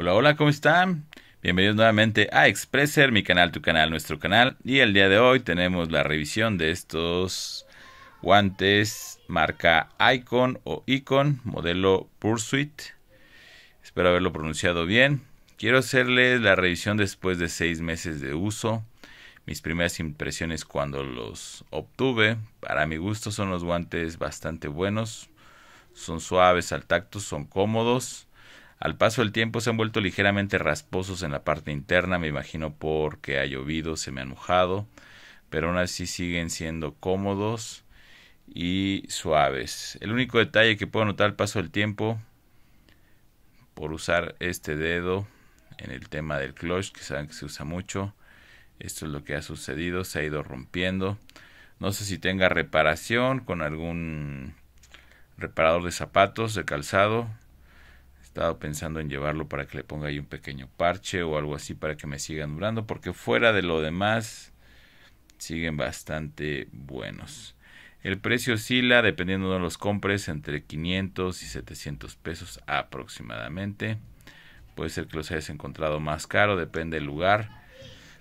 Hola, hola, ¿cómo están? Bienvenidos nuevamente a Expresser, mi canal, tu canal, nuestro canal. Y el día de hoy tenemos la revisión de estos guantes marca Icon o Icon, modelo Pursuit. Espero haberlo pronunciado bien. Quiero hacerles la revisión después de seis meses de uso. Mis primeras impresiones cuando los obtuve, para mi gusto son los guantes bastante buenos. Son suaves al tacto, son cómodos al paso del tiempo se han vuelto ligeramente rasposos en la parte interna, me imagino porque ha llovido, se me han mojado, pero aún así siguen siendo cómodos y suaves. El único detalle que puedo notar al paso del tiempo por usar este dedo en el tema del clutch, que saben que se usa mucho, esto es lo que ha sucedido, se ha ido rompiendo. No sé si tenga reparación con algún reparador de zapatos, de calzado estado pensando en llevarlo para que le ponga ahí un pequeño parche o algo así para que me sigan durando, porque fuera de lo demás siguen bastante buenos. El precio oscila, dependiendo de los compres, entre 500 y 700 pesos aproximadamente. Puede ser que los hayas encontrado más caro, depende del lugar,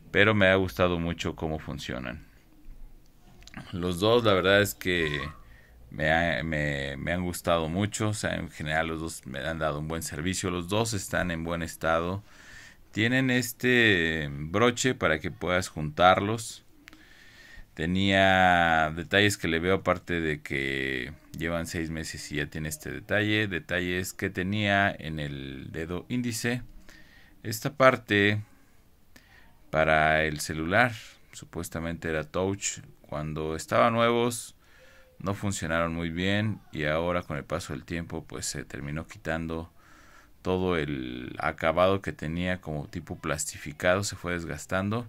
pero me ha gustado mucho cómo funcionan. Los dos, la verdad es que me, han gustado mucho. en general los dos me han dado un buen servicio. Los dos están en buen estado. Tienen este em, broche para que puedas juntarlos. Tenía detalles que le veo aparte de que llevan seis meses y ya tiene este detalle. Detalles que tenía en el dedo índice. Esta parte para el celular. Supuestamente era touch. Cuando estaba nuevos no funcionaron muy bien y ahora con el paso del tiempo pues se terminó quitando todo el acabado que tenía como tipo plastificado se fue desgastando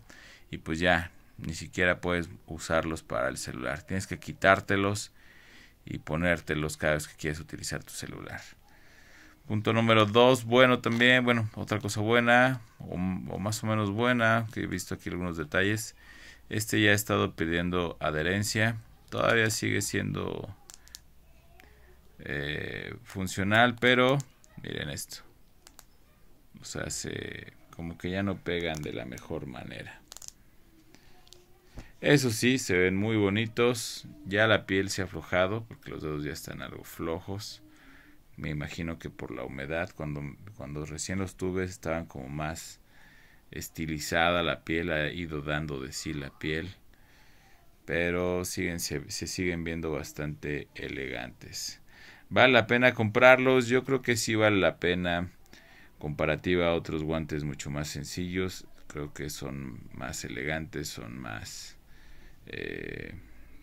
y pues ya ni siquiera puedes usarlos para el celular tienes que quitártelos y ponértelos cada vez que quieres utilizar tu celular punto número 2 bueno también bueno otra cosa buena o, o más o menos buena que he visto aquí algunos detalles este ya ha estado pidiendo adherencia Todavía sigue siendo eh, funcional, pero miren esto. O sea, como que ya no pegan de la mejor manera. Eso sí, se ven muy bonitos. Ya la piel se ha aflojado porque los dedos ya están algo flojos. Me imagino que por la humedad, cuando, cuando recién los tuve, estaban como más estilizada la piel, ha ido dando de sí la piel pero siguen, se, siguen viendo bastante elegantes. ¿Vale la pena comprarlos? Yo creo que sí vale la pena. Comparativa a otros guantes mucho más sencillos, creo que son más elegantes, son más eh,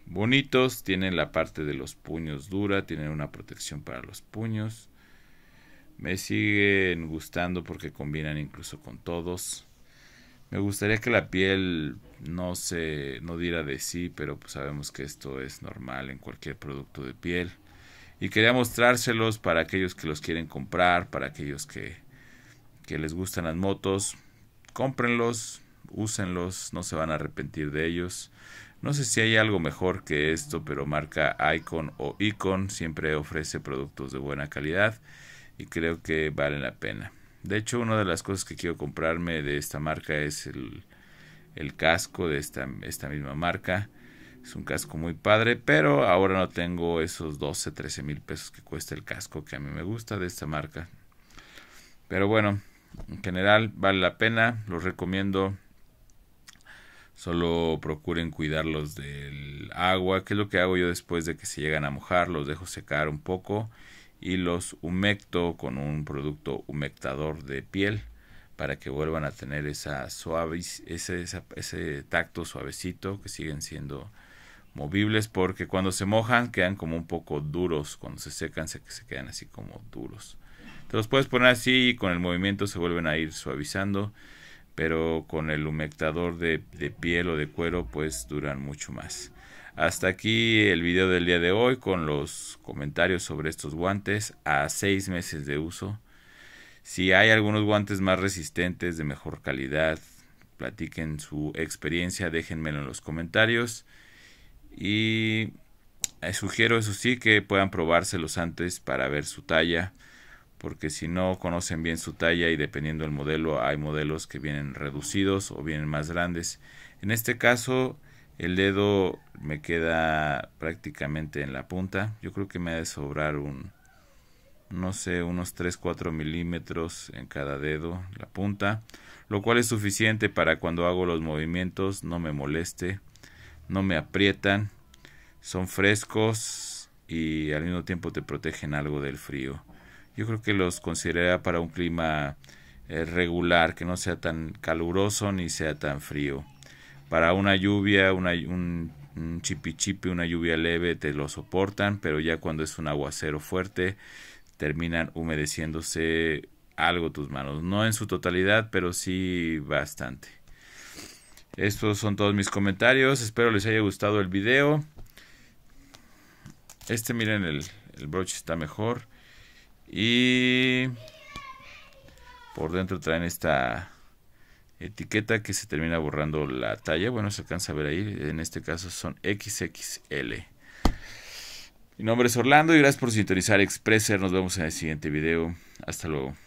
bonitos, tienen la parte de los puños dura, tienen una protección para los puños. Me siguen gustando porque combinan incluso con todos. Me gustaría que la piel no se no diera de sí, pero pues, sabemos que esto es normal en cualquier producto de piel. Y quería mostrárselos para aquellos que los quieren comprar, para aquellos que, que les gustan las motos. Cómprenlos, úsenlos, no se van a arrepentir de ellos. No sé si hay algo mejor que esto, pero marca Icon o Icon siempre ofrece productos de buena calidad y creo que valen la pena. De hecho, una de las cosas que quiero comprarme de esta marca es el, casco de esta, esta misma marca. Es un casco muy padre, pero ahora no tengo esos 12, 13 mil pesos que cuesta el casco que a mí me gusta de esta marca. Pero bueno, en general vale la pena, los recomiendo. Solo procuren cuidarlos del agua, que es lo que hago yo después de que se llegan a mojar, los dejo secar un poco y los humecto con un producto humectador de piel para que vuelvan a tener esa suave, ese, tacto suavecito que siguen siendo movibles porque cuando se mojan quedan como un poco duros, cuando se secan se, quedan así como duros. entonces los puedes poner así y con el movimiento se vuelven a ir suavizando, pero con el humectador de, de piel o de cuero pues duran mucho más. Hasta aquí el video del día de hoy con los comentarios sobre estos guantes a 6 meses de uso. Si hay algunos guantes más resistentes, de mejor calidad, platiquen su experiencia, déjenmelo en los comentarios. Y sugiero, eso sí, que puedan probárselos antes para ver su talla, porque si no conocen bien su talla y dependiendo del modelo, hay modelos que vienen reducidos o vienen más grandes. En este caso, el dedo me queda prácticamente en la punta. Yo creo que me ha de sobrar un, no sé, unos 3-4 milímetros en cada dedo, la punta. Lo cual es suficiente para cuando hago los movimientos no me moleste, no me aprietan. Son frescos y al mismo tiempo te protegen algo del frío. Yo creo que los consideraría para un clima eh, regular, que no sea tan caluroso ni sea tan frío. Para una lluvia, un, chipichipe, una lluvia leve, te lo soportan, pero ya cuando es un aguacero fuerte, terminan humedeciéndose algo tus manos. No en su totalidad, pero sí bastante. Estos son todos mis comentarios. Espero les haya gustado el video. Este, miren, el broche está mejor. Y por dentro traen esta etiqueta que se termina borrando la talla. Bueno, se alcanza a ver ahí. En este caso son XXL. Mi nombre es Orlando y gracias por sintonizar Expresser. Nos vemos en el siguiente video. Hasta luego.